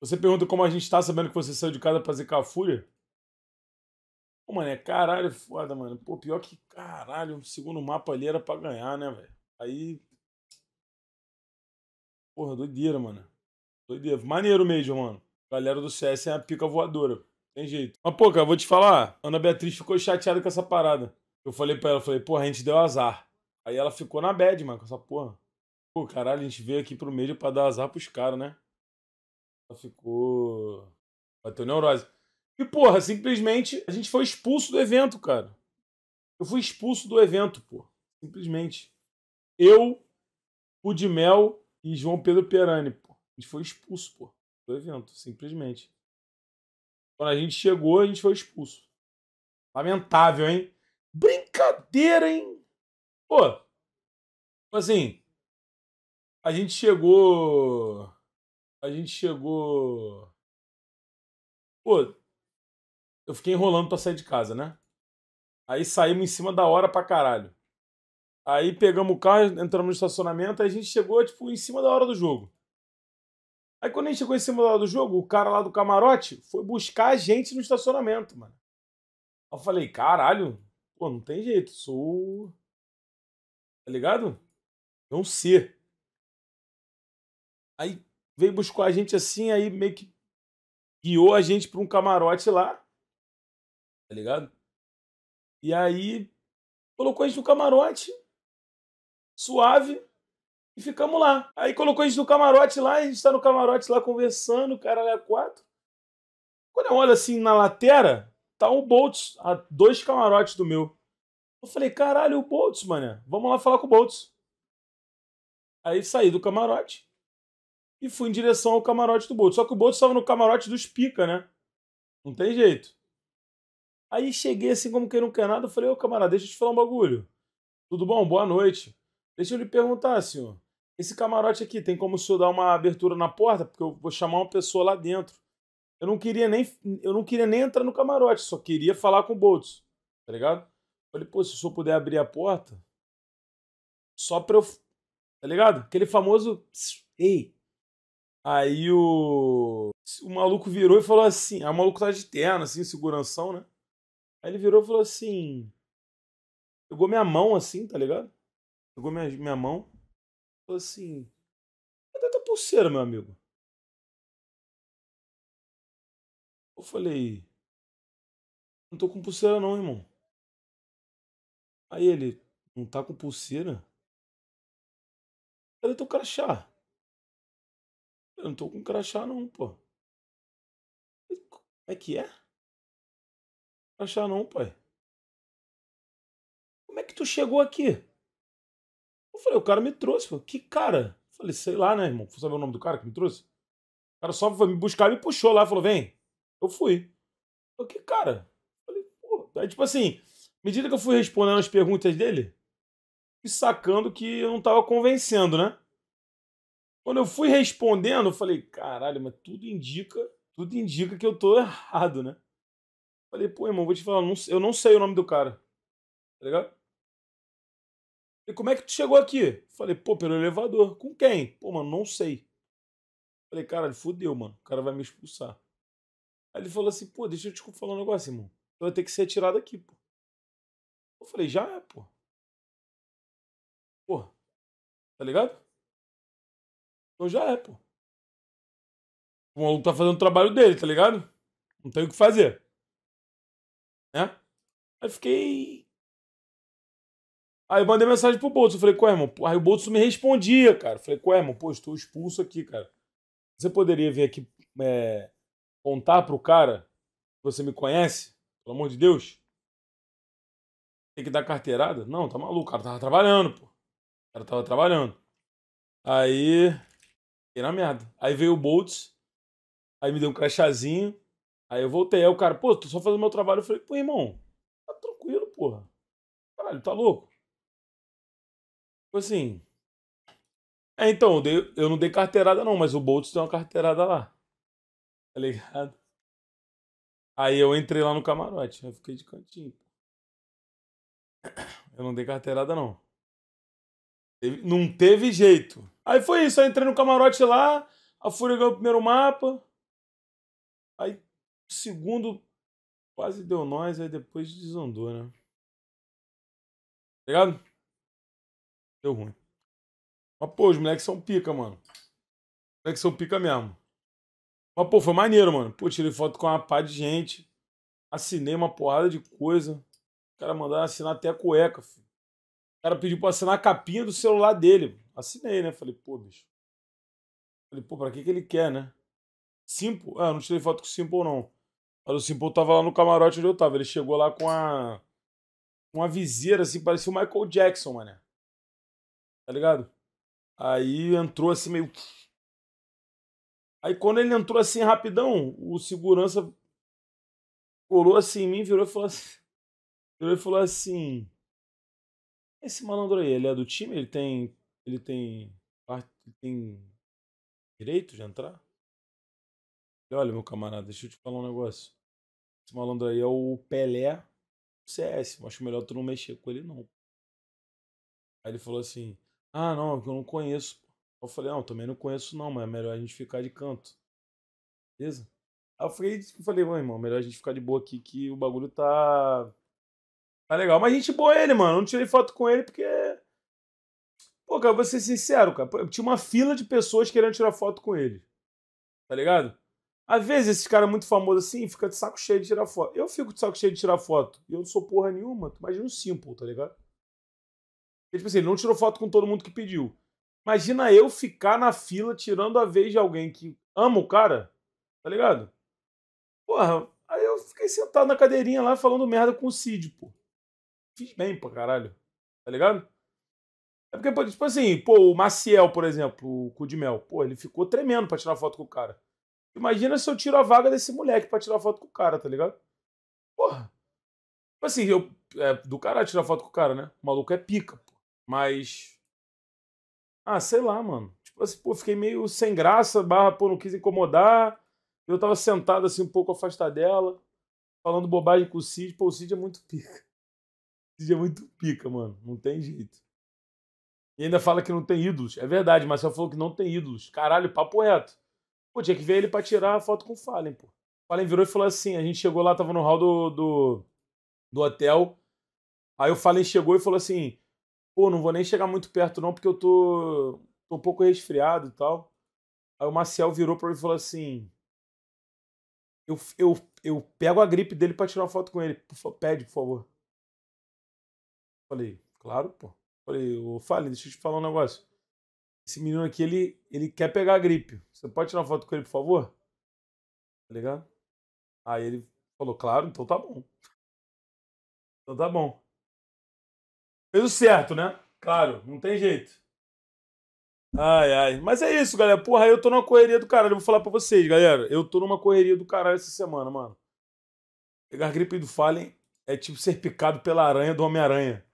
Você pergunta como a gente tá sabendo que você saiu de casa pra zicar a fúria? Pô, mano, é caralho foda, mano. Pô, pior que caralho, o segundo mapa ali era pra ganhar, né, velho? Aí. Porra, doideira, mano. Doideira. Maneiro mesmo, mano. Galera do CS é a pica voadora. Tem jeito. Mas, pô, cara, vou te falar. Ana Beatriz ficou chateada com essa parada. Eu falei pra ela, falei, porra, a gente deu azar. Aí ela ficou na bad, mano, com essa porra. Pô, caralho, a gente veio aqui pro meio pra dar azar pros caras, né? Ela ficou. Bateu neurose. E, porra, simplesmente a gente foi expulso do evento, cara. Eu fui expulso do evento, pô. Simplesmente. Eu, o de Mel e João Pedro Perani, pô. A gente foi expulso, pô, do evento, simplesmente. Quando a gente chegou, a gente foi expulso. Lamentável, hein? Brincadeira, hein? Pô, tipo assim, a gente chegou a gente chegou. Pô, eu fiquei enrolando pra sair de casa, né? Aí saímos em cima da hora pra caralho. Aí pegamos o carro, entramos no estacionamento, aí a gente chegou, tipo, em cima da hora do jogo. Aí quando a gente chegou em cima da hora do jogo, o cara lá do camarote foi buscar a gente no estacionamento, mano. Eu falei, caralho, pô, não tem jeito, sou. Tá ligado? Não ser. Aí veio buscar a gente assim, aí meio que guiou a gente para um camarote lá, tá ligado? E aí colocou a gente no camarote, suave, e ficamos lá. Aí colocou a gente no camarote lá, a gente tá no camarote lá conversando, cara é quatro. Quando eu olho assim na lateral, tá um Boltz, a dois camarotes do meu. Eu falei, caralho, o Boltz, mané, vamos lá falar com o Boltz. Aí saí do camarote, e fui em direção ao camarote do Bolt Só que o Bolt estava no camarote dos pica, né? Não tem jeito. Aí cheguei assim, como quem não quer nada, eu falei, ô camarada, deixa eu te falar um bagulho. Tudo bom? Boa noite. Deixa eu lhe perguntar, senhor. Esse camarote aqui tem como o senhor dar uma abertura na porta? Porque eu vou chamar uma pessoa lá dentro. Eu não queria nem, eu não queria nem entrar no camarote, só queria falar com o Boltz, tá ligado? Falei, pô, se o senhor puder abrir a porta, só pra eu. Tá ligado? Aquele famoso. Ei, Aí o. O maluco virou e falou assim. a maluco tá de terno, assim, seguranção, né? Aí ele virou e falou assim. Pegou minha mão assim, tá ligado? Pegou minha, minha mão. Falou assim. Cadê tua pulseira, meu amigo? Eu falei. Não tô com pulseira não, irmão. Aí ele. Não tá com pulseira? Cadê teu crachá? Eu não tô com crachá não, pô. Como é que é? Crachá não, pai. Como é que tu chegou aqui? Eu falei, o cara me trouxe. que cara? Eu falei, sei lá, né, irmão? Vou saber o nome do cara que me trouxe? O cara só foi me buscar e me puxou lá. Falou, vem. Eu fui. Eu falei, que cara? Eu falei, pô. Aí, tipo assim, à medida que eu fui respondendo as perguntas dele, e sacando que eu não tava convencendo, né? Quando eu fui respondendo, eu falei, caralho, mas tudo indica, tudo indica que eu tô errado, né? Falei, pô, irmão, vou te falar, eu não sei o nome do cara. Tá ligado? E como é que tu chegou aqui? Falei, pô, pelo elevador. Com quem? Pô, mano, não sei. Falei, caralho, fudeu, mano. O cara vai me expulsar. Aí ele falou assim, pô, deixa eu te falar um negócio, irmão. Tu vai ter que ser tirado aqui, pô. Eu falei, já é, pô. Pô, tá ligado? Então já é, pô. O maluco tá fazendo o trabalho dele, tá ligado? Não tem o que fazer. Né? Aí fiquei. Aí eu mandei mensagem pro Bolso. Eu falei, qual irmão? Aí o Bolso me respondia, cara. Eu falei, qual irmão? Pô, estou expulso aqui, cara. Você poderia vir aqui é, contar pro cara que você me conhece? Pelo amor de Deus. Tem que dar carteirada? Não, tá maluco, o cara tava trabalhando, pô. O cara tava trabalhando. Aí fiquei na merda. Aí veio o Boltz, aí me deu um crachazinho, aí eu voltei. Aí o cara, pô, tô só fazendo meu trabalho. Eu falei, pô, irmão, tá tranquilo, porra. Caralho, tá louco? Tipo assim. É, então, eu, dei, eu não dei carteirada não, mas o Boltz tem uma carteirada lá. Tá ligado? Aí eu entrei lá no camarote, eu fiquei de cantinho. Eu não dei carteirada não. Não teve jeito. Aí foi isso, aí entrei no camarote lá, a Fúria ganhou o primeiro mapa. Aí, segundo, quase deu nós, aí depois desandou, né? Tá ligado? Deu ruim. Mas, pô, os moleques são pica, mano. Os moleques são pica mesmo. Mas, pô, foi maneiro, mano. Pô, tirei foto com uma pá de gente. Assinei uma porrada de coisa. Os caras mandaram assinar até a cueca, filho cara pediu pra assinar a capinha do celular dele. Assinei, né? Falei, pô, bicho. Falei, pô, pra que que ele quer, né? Simple? Ah, não tirei foto com o Simple, não. Mas o Simple tava lá no camarote onde eu tava. Ele chegou lá com a... Uma viseira, assim, parecia o Michael Jackson, mané. Tá ligado? Aí entrou assim meio... Aí quando ele entrou assim rapidão, o segurança colou assim em mim, virou e falou assim... Virou e falou assim... Esse malandro aí, ele é do time? Ele tem. Ele tem. Ele tem direito de entrar? Olha, meu camarada, deixa eu te falar um negócio. Esse malandro aí é o Pelé CS. Acho melhor tu não mexer com ele, não. Aí ele falou assim: Ah, não, é eu não conheço. Eu falei: Não, também não conheço, não, mas é melhor a gente ficar de canto. Beleza? Aí eu falei, eu irmão, melhor a gente ficar de boa aqui que o bagulho tá tá legal. Mas gente boa ele, mano. Eu não tirei foto com ele porque. Pô, cara, vou ser sincero, cara. Tinha uma fila de pessoas querendo tirar foto com ele. Tá ligado? Às vezes esses caras muito famosos assim fica de saco cheio de tirar foto. Eu fico de saco cheio de tirar foto. E eu não sou porra nenhuma. Tu imagina um simple, tá ligado? Porque, tipo assim, ele não tirou foto com todo mundo que pediu. Imagina eu ficar na fila tirando a vez de alguém que ama o cara, tá ligado? Porra, aí eu fiquei sentado na cadeirinha lá falando merda com o Cid, pô fiz bem pra caralho. Tá ligado? É porque, tipo assim, pô, o Maciel, por exemplo, o Cudimel, pô, ele ficou tremendo pra tirar foto com o cara. Imagina se eu tiro a vaga desse moleque pra tirar foto com o cara, tá ligado? Porra. Tipo assim, eu, é, do cara tirar foto com o cara, né? O maluco é pica, pô. Mas. Ah, sei lá, mano. Tipo assim, pô, fiquei meio sem graça, barra, pô, não quis incomodar. Eu tava sentado assim, um pouco afastado dela, falando bobagem com o Cid. Pô, o Cid é muito pica. Esse é muito pica, mano. Não tem jeito. E ainda fala que não tem ídolos. É verdade, mas falou que não tem ídolos. Caralho, papo reto. Pô, tinha que ver ele pra tirar a foto com o Fallen, pô. O Fallen virou e falou assim: a gente chegou lá, tava no hall do, do, do hotel. Aí o Fallen chegou e falou assim: pô, não vou nem chegar muito perto não, porque eu tô, tô um pouco resfriado e tal. Aí o Marcel virou pra ele e falou assim: eu, eu, eu pego a gripe dele pra tirar uma foto com ele. Pede, por favor. Falei, claro, pô. Falei, ô Fale, deixa eu te falar um negócio. Esse menino aqui, ele, ele quer pegar a gripe. Você pode tirar uma foto com ele, por favor? Tá ligado? Aí ele falou, claro, então tá bom. Então tá bom. Fez o certo, né? Claro, não tem jeito. Ai, ai. Mas é isso, galera. Porra, eu tô numa correria do caralho. Eu vou falar pra vocês, galera. Eu tô numa correria do caralho essa semana, mano. Pegar gripe do Fallen é tipo ser picado pela aranha do Homem-Aranha.